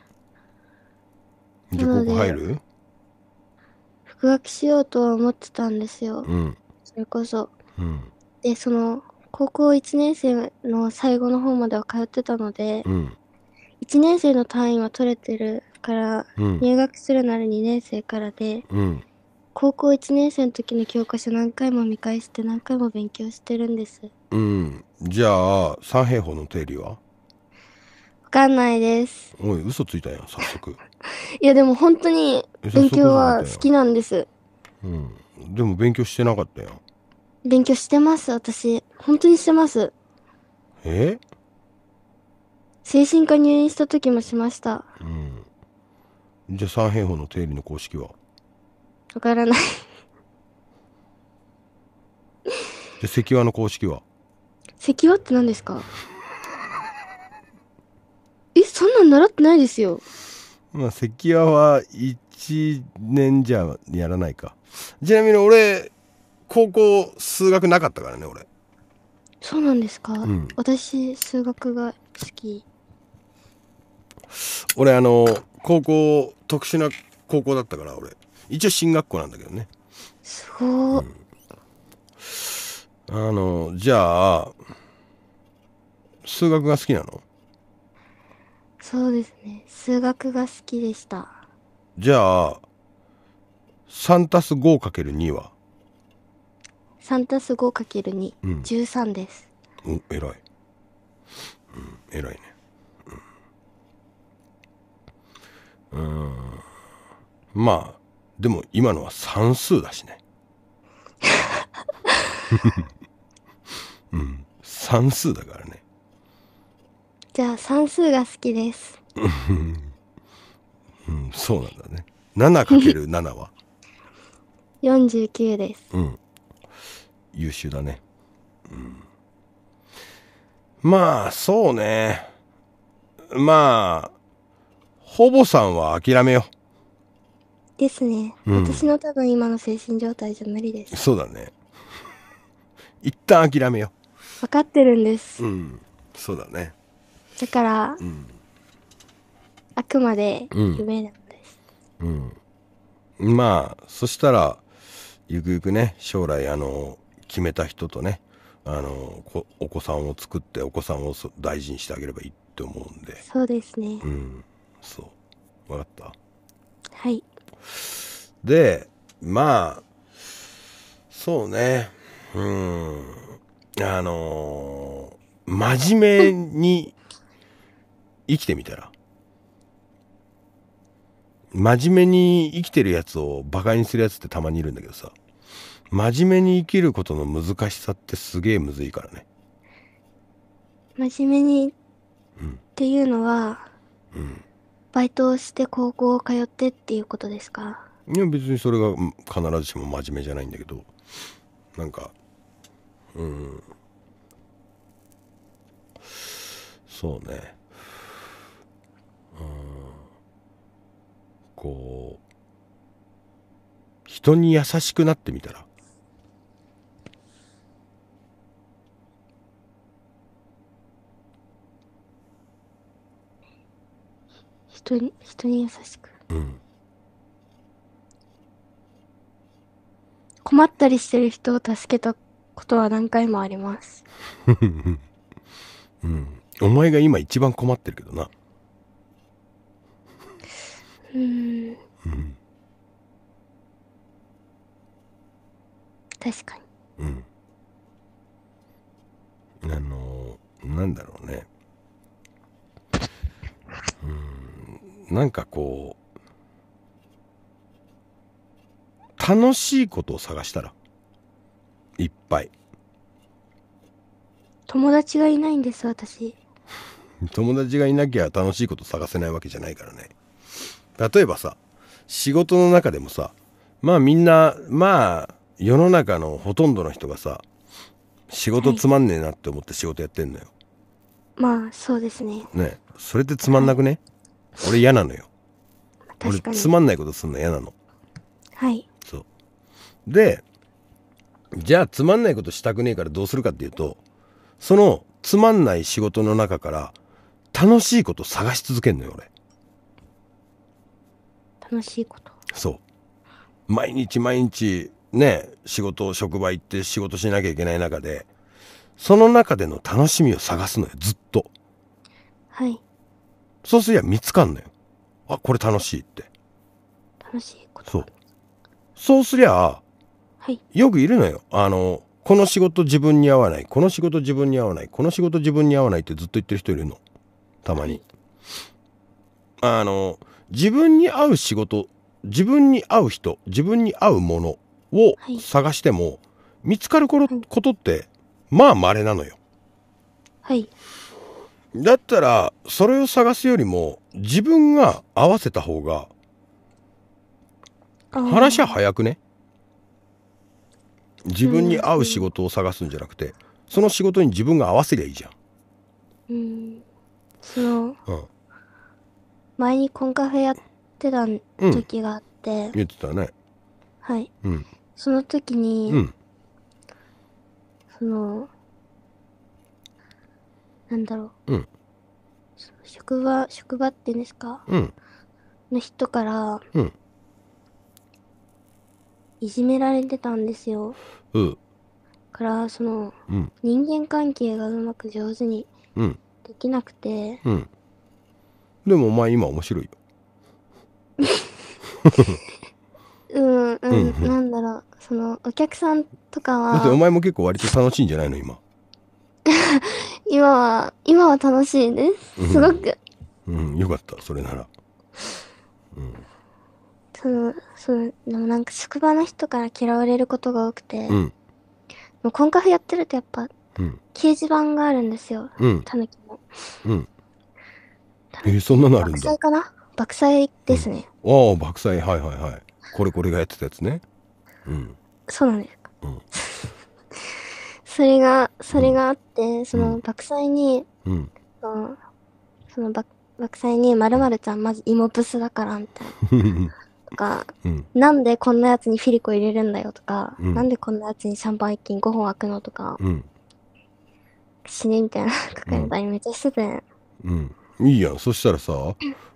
じゃあ高校入る復学しようとは思ってたんですよ、うん、それこそ、うん、でその高校1年生の最後の方までは通ってたので、うん、1年生の単位は取れてるから、うん、入学するなら2年生からで、うん、高校1年生の時の教科書何回も見返して何回も勉強してるんですうんじゃあ三平方の定理はわかんないですおい嘘ついたやん早速 いやでも本当に勉強は好きなんですうんでも勉強してなかったやん勉強してます私本当にしてますえ精神科入院した時もしましたうんじゃあ三平方の定理の公式はわからないじゃあ関和の公式は関和って何ですかえそんなん習ってないですよまあ関和は1年じゃやらないかちなみに俺高校数学なかったからね俺そうなんですか、うん私数学が好き俺あの高校特殊な高校だったから俺一応進学校なんだけどねすごい、うん、あのじゃあ数学が好きなのそうですね数学が好きでしたじゃあ3たす 5×2 は3たす 5×2、うん、13ですお偉い、うん、偉いねうんまあでも今のは算数だしねうん算数だからねじゃあ算数が好きですうんそうなんだね 7×7 は49 ですうん優秀だねうんまあそうねまあほぼさんは諦めよう。ですね。うん私の多分今の精神状態じゃ無理です。そうだね。一旦諦めよ分かってるんです。う。ん。そうだね。だから、うん。あくまで夢なんです。うん。まあ、そしたら、ゆくゆくね、将来、あの、決めた人とね、あの、こお子さんを作って、お子さんをそ大事にしてあげればいいって思うんで。そうですね。うん。そう分かったはいでまあそうねうんあのー、真面目に生きてみたら真面目に生きてるやつをバカにするやつってたまにいるんだけどさ真面目に生きることの難しさってすげえむずいからね真面目にっていうのは、うん、バイトをして高校を通ってっていうことですかいや別にそれが必ずしも真面目じゃないんだけどなんかうんそうねうんこう人に優しくなってみたら人に人に優しく、うん、困ったりしてる人を助けたことは何回もあります うんお前が今一番困ってるけどなうんうん確かにうんあのなんだろうねうんなんかこう楽しいことを探したらいっぱい友達がいないんです私友達がいなきゃ楽しいこと探せないわけじゃないからね例えばさ仕事の中でもさまあみんなまあ世の中のほとんどの人がさ仕事つまんねえなって思って仕事やってんのよ、まあそうですねねそれってつまんなくね、俺嫌なのよ俺つまんないことすんの嫌なのはいそうでじゃあつまんないことしたくねえからどうするかっていうとそのつまんない仕事の中から楽しいこと探し続けんのよ俺楽しいことそう毎日毎日ね仕事職場行って仕事しなきゃいけない中でその中での楽しみを探すのよずっとはいそうすりゃ見つかんのよ。あ、これ楽しいって。楽しいことそう。そうすりゃ、はい、よくいるのよ。あの、この仕事自分に合わない、この仕事自分に合わない、この仕事自分に合わないってずっと言ってる人いるの。たまに。あの、自分に合う仕事、自分に合う人、自分に合うものを探しても、はい、見つかることって、まあ稀なのよ。はい。だったら、それを探すよりも、自分が合わせた方が、話は早くね。自分に合う仕事を探すんじゃなくて、その仕事に自分が合わせりゃいいじゃん。うん。その、うん、前にコンカフェやってた時があって、うん、言ってたね。はい。うん。その時に、うん、その、なんだろう、うん、職場職場ってんですか、うん、の人から、うん、いじめられてたんですよ。うん、からその、うん、人間関係がうまく上手にできなくて、うん、でもお前今面白いよ。うんうん、なんだろうそのお客さんとかはだってお前も結構割と楽しいんじゃないの今 今は、今は楽しいね。すごく。うん、よかった、それなら。うん。その、その、でもなんか職場の人から嫌われることが多くて、うん、もうコンカフやってるとやっぱ、うん、掲示板があるんですよ、うん、タヌキの。うん。えー、そんなのあるんだ。爆災かな爆災ですね。うん、ああ、爆災、はいはいはい。これこれがやってたやつね。うん。そうなんです。か、うん。それが、それがあって、その、爆祭に、うん。その、爆祭に、まるちゃん、まず芋ブスだから、みたいな。とか、うん、なんでこんなやつにフィリコ入れるんだよとか、うん、なんでこんなやつにシャンパン一斤5本開くのとか、うん、死ねみたいな書かれたりめっちゃしてて。うん。いいやん。そしたらさ、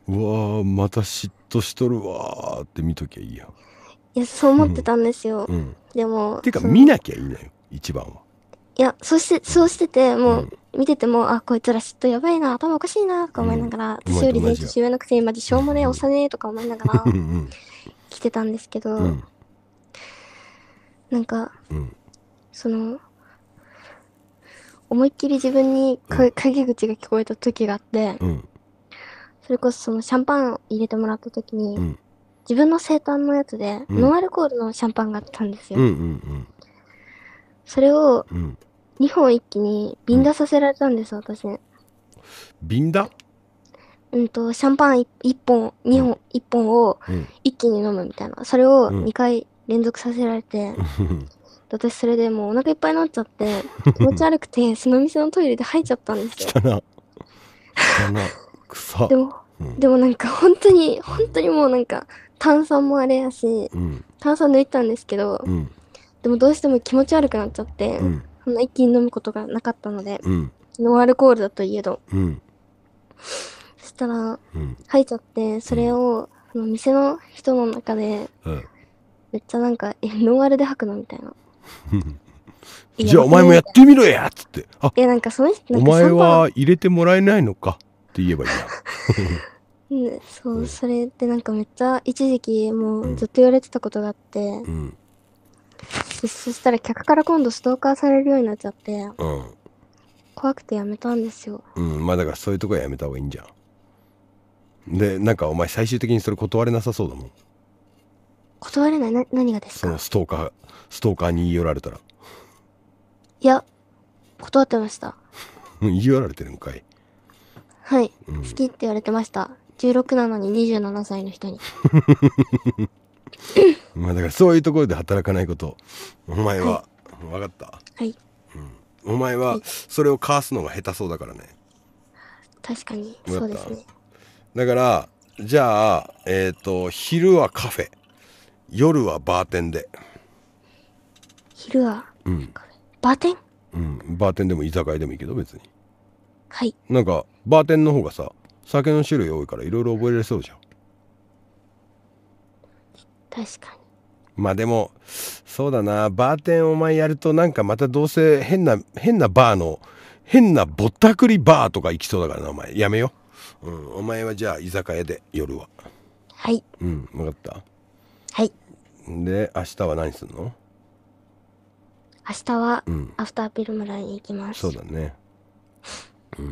うわまた嫉妬しとるわって見ときゃいいやん。いや、そう思ってたんですよ。うん、でも。てか、見なきゃいいのよ、一番は。いや、そうして、そうしてて、もう、見てても、あ、こいつら嫉妬やばいな、頭おかしいな、とか思いながら、うん私より全然年上のくせに、自称しょうもねえ、幼ねえとか思いながら来てたんですけど、うんなんか、うんその、思いっきり自分にか陰口が聞こえた時があって、うんそれこそそのシャンパンを入れてもらった時に、うん自分の生誕のやつで、うんノンアルコールのシャンパンがあったんですよ。うんうんそれを2本一気にビンダさせられたんです、私。ビンダうんと、シャンパン1本、2本、1本を一気に飲むみたいな。それを2回連続させられて、私それでもうお腹いっぱいになっちゃって、気持ち悪くて、その店のトイレで吐いちゃったんですよ。汚な。汚な。で。も、うんでもなんか本当に、本当にもうなんか、炭酸もあれやし、うん。炭酸抜いたんですけど、うん。でもどうしても気持ち悪くなっちゃって、うん、そんな一気に飲むことがなかったので、うん、ノンアルコールだといえど、うん、そしたら、吐いちゃってそれを、その店の人の中で、めっちゃなんか「えノンアルで吐くの?」みたいな。じゃあお前もやってみろやっつってあなんかその人お前は入れてもらえないのかって言えばいいな そう、それでなんかめっちゃ一時期もうずっと言われてたことがあって、うん、そしたら客から今度ストーカーされるようになっちゃってうん怖くてやめたんですようんまあだからそういうとこはやめた方がいいんじゃんでなんかお前最終的にそれ断れなさそうだもん断れないな何がですそかのストーカーストーカーに言い寄られたらいや断ってました 言い寄られてるんかいはい、うん好きって言われてました16なのに27歳の人に まあだからそういうところで働かないことお前は、はい、分かったはい、うん、お前はそれをかわすのが下手そうだからね確かにそうですねだからじゃあえっ、ー、と昼はカフェ夜はバーテンで昼は、うん、バーテンうんバーテンでも居酒屋でもいいけど別にはいなんかバーテンの方がさ酒の種類多いからいろいろ覚えられそうじゃん確かにまあでもそうだなバーテンお前やるとなんかまたどうせ変な変なバーの変なぼったくりバーとか行きそうだからなお前やめよう、ん、お前はじゃあ居酒屋で夜ははいうん分かったはいで明日は何すんの明日は、うん、アフターピル村に行きますそうだねう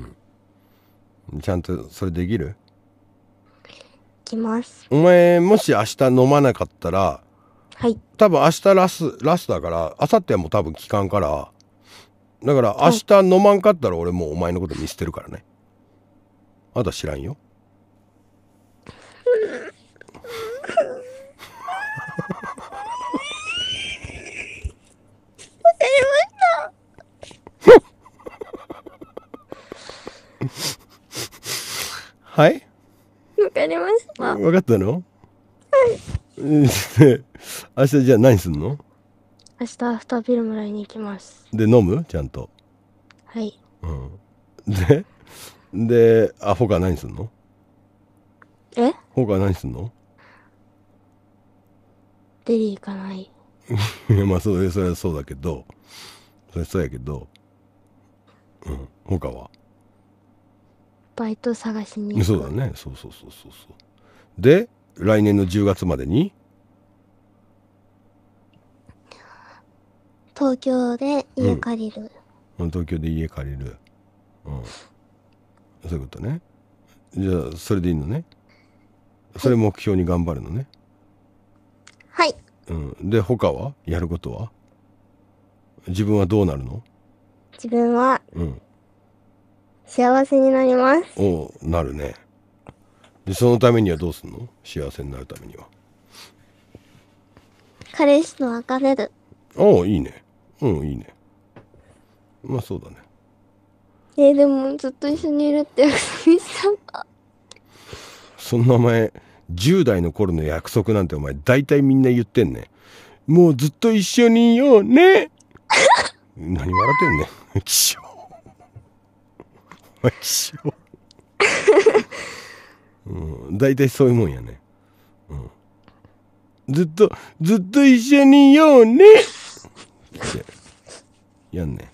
んちゃんとそれできるきますお前もし明日飲まなかったらはい多分明日ラスラスだから明後日はもう多分期間からだから明日飲まんかったら俺もうお前のこと見捨てるからねあだ知らんよ はいわかりました。わかったのはい。明日じゃあ何すんの明日アフタービルもらいに行きます。で、飲むちゃんと。はい。うん。で、で、あ、他何すんのえ他何すんのデリー行かない。まあ、それ、それはそうだけど、それそうやけど、うん、他はバイト探しにそうだねそうそうそうそうそうで来年の10月までに東京で家借りる、うん、東京で家借りる、うん、そういうことねじゃあそれでいいのねそれ目標に頑張るのねはい、うん、で他はやることは自分はどうなるの自分は、うん、幸せになりますおなるねでそのためにはどうすんの幸せになるためには彼氏と別れるおいいねうんいいねまあそうだねえー、でもずっと一緒にいるって約束したそんなお前10代の頃の約束なんてお前大体みんな言ってんねもうずっと一緒にいようね 何笑ってんねん わ一生うん、大体そういうもんやね、うん、ずっとずっと一緒にいようねってやんね、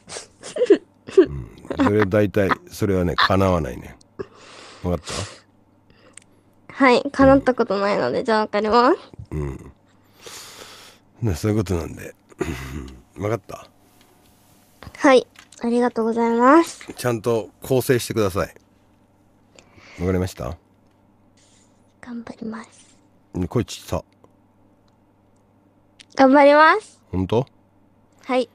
うん、それ大体それはねかなわないね分かったはいかなったことないので、うん、じゃあ分かりますうんそういうことなんで分かったはいありがとうございます。ちゃんと構成してください。わかりました頑張ります。声ちっさ。頑張ります。本当はい。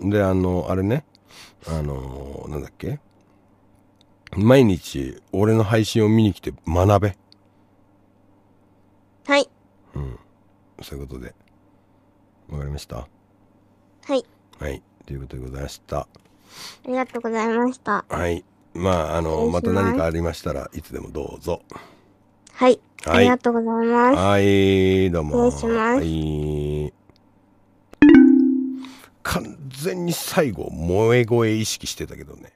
うん、で、あの、あれね、あのなんだっけ毎日俺の配信を見に来て学べ。はい。うん。そういうことで。わかりましたはい。はい。ということでございましたありがとうございましたはいまああのまた何かありましたらいつでもどうぞはい、はい、ありがとうございますはいどうも失礼します、はい完全に最後萌え声意識してたけどね